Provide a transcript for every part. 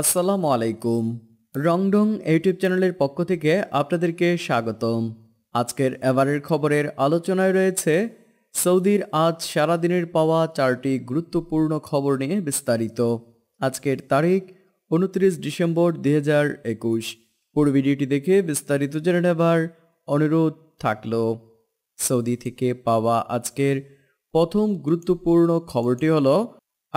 আসসালামু আলাইকুম রংডং ইউটিউব চ্যানেলের পক্ষ থেকে আপনাদেরকে স্বাগতম আজকের এবারের খবরের আলোচনায় রয়েছে সৌদির আজ সারাদিনের পাওয়া চারটি গুরুত্বপূর্ণ খবর নিয়ে বিস্তারিত আজকের তারিখ উনত্রিশ ডিসেম্বর দুই হাজার একুশ পুরো ভিডিওটি দেখে বিস্তারিত জেনে নেবার অনুরোধ থাকল সৌদি থেকে পাওয়া আজকের প্রথম গুরুত্বপূর্ণ খবরটি হল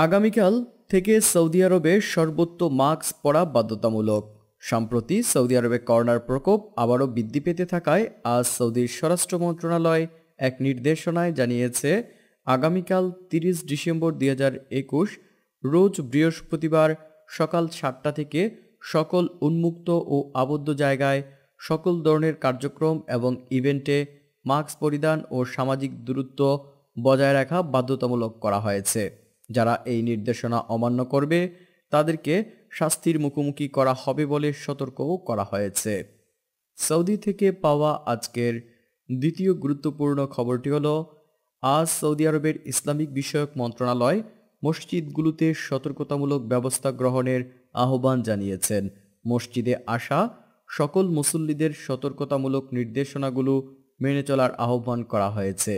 আগামীকাল থেকে সৌদি আরবে সর্বোচ্চ মাস্ক পরা বাধ্যতামূলক সম্প্রতি সৌদি আরবে করোনার প্রকোপ আবারও বৃদ্ধি পেতে থাকায় আজ সৌদির স্বরাষ্ট্র মন্ত্রণালয় এক নির্দেশনায় জানিয়েছে আগামীকাল তিরিশ ডিসেম্বর দুই রোজ বৃহস্পতিবার সকাল সাতটা থেকে সকল উন্মুক্ত ও আবদ্ধ জায়গায় সকল ধরনের কার্যক্রম এবং ইভেন্টে মাস্ক পরিধান ও সামাজিক দূরত্ব বজায় রাখা বাধ্যতামূলক করা হয়েছে যারা এই নির্দেশনা অমান্য করবে তাদেরকে শাস্তির মুখোমুখি করা হবে বলে সতর্কও করা হয়েছে সৌদি থেকে পাওয়া আজকের দ্বিতীয় গুরুত্বপূর্ণ খবরটি হল আজ সৌদি আরবের ইসলামিক বিষয়ক মন্ত্রণালয় মসজিদগুলোতে সতর্কতামূলক ব্যবস্থা গ্রহণের আহ্বান জানিয়েছেন মসজিদে আসা সকল মুসল্লিদের সতর্কতামূলক নির্দেশনাগুলো মেনে চলার আহ্বান করা হয়েছে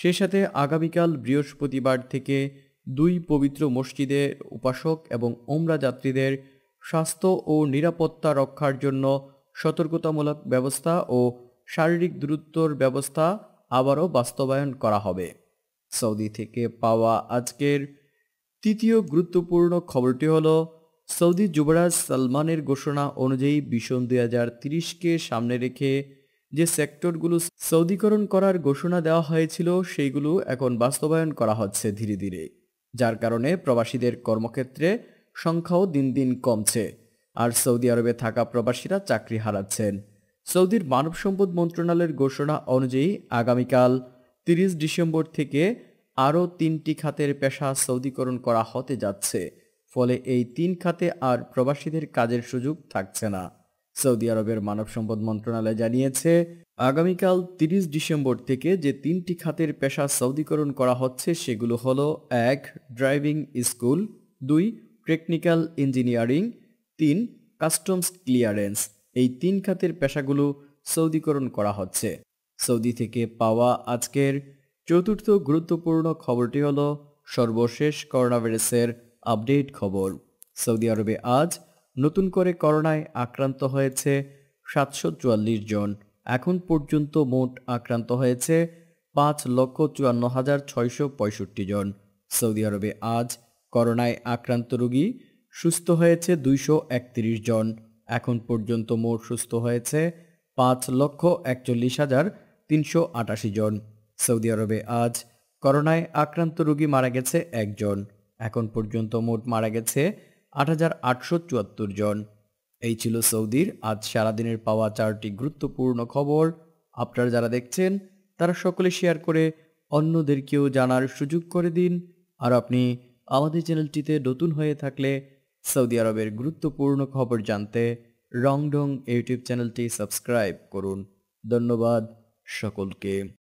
সে সাথে আগামীকাল বৃহস্পতিবার থেকে দুই পবিত্র মসজিদে উপাসক এবং ওমরা যাত্রীদের স্বাস্থ্য ও নিরাপত্তা রক্ষার জন্য সতর্কতামূলক ব্যবস্থা ও শারীরিক দূরত্বর ব্যবস্থা আবারও বাস্তবায়ন করা হবে সৌদি থেকে পাওয়া আজকের তৃতীয় গুরুত্বপূর্ণ খবরটি হল সৌদি যুবরাজ সালমানের ঘোষণা অনুযায়ী বিশন দুই হাজার তিরিশকে সামনে রেখে যে সেক্টরগুলো সৌদিকরণ করার ঘোষণা দেওয়া হয়েছিল সেইগুলো এখন বাস্তবায়ন করা হচ্ছে ধীরে ধীরে যার কারণে প্রবাসীদের কর্মক্ষেত্রে সংখ্যাও দিন দিন কমছে আর সৌদি আরবে থাকা প্রবাসীরা চাকরি হারাচ্ছেন সৌদির মানব সম্পদ মন্ত্রণালয়ের ঘোষণা অনুযায়ী আগামীকাল তিরিশ ডিসেম্বর থেকে আরও তিনটি খাতের পেশা সৌদিকরণ করা হতে যাচ্ছে ফলে এই তিন খাতে আর প্রবাসীদের কাজের সুযোগ থাকছে না সৌদি আরবের মানব সম্পদ মন্ত্রণালয় জানিয়েছে আগামীকাল তিরিশ ডিসেম্বর থেকে যে তিনটি খাতের পেশা সৌদিকরণ করা হচ্ছে সেগুলো হল এক ড্রাইভিং স্কুল দুই টেকনিক্যাল ইঞ্জিনিয়ারিং তিন কাস্টমস ক্লিয়ারেন্স এই তিন খাতের পেশাগুলো সৌদিকরণ করা হচ্ছে সৌদি থেকে পাওয়া আজকের চতুর্থ গুরুত্বপূর্ণ খবরটি হল সর্বশেষ করোনাভাইরাসের আপডেট খবর সৌদি আরবে আজ নতুন করে করোনায় আক্রান্ত হয়েছে সাতশো চুয়াল্লিশ জন এখন পর্যন্ত মোট আক্রান্ত হয়েছে পাঁচ লক্ষ চুয়ান্ন হাজার ছয়শো পঁয়ষট্টি জন সৌদি আরবে আজ করোনায় আক্রান্ত রুগী সুস্থ হয়েছে দুইশো একত্রিশ জন এখন পর্যন্ত মোট সুস্থ হয়েছে পাঁচ লক্ষ একচল্লিশ হাজার তিনশো আটাশি জন সৌদি আরবে আজ করোনায় আক্রান্ত রুগী মারা গেছে একজন এখন পর্যন্ত মোট মারা গেছে আট জন এই ছিল সৌদির আজ সারাদিনের পাওয়া চারটি গুরুত্বপূর্ণ খবর আপনারা যারা দেখছেন তারা সকলে শেয়ার করে অন্যদেরকেও জানার সুযোগ করে দিন আর আপনি আমাদের চ্যানেলটিতে নতুন হয়ে থাকলে সৌদি আরবের গুরুত্বপূর্ণ খবর জানতে রংডং ইউটিউব চ্যানেলটি সাবস্ক্রাইব করুন ধন্যবাদ সকলকে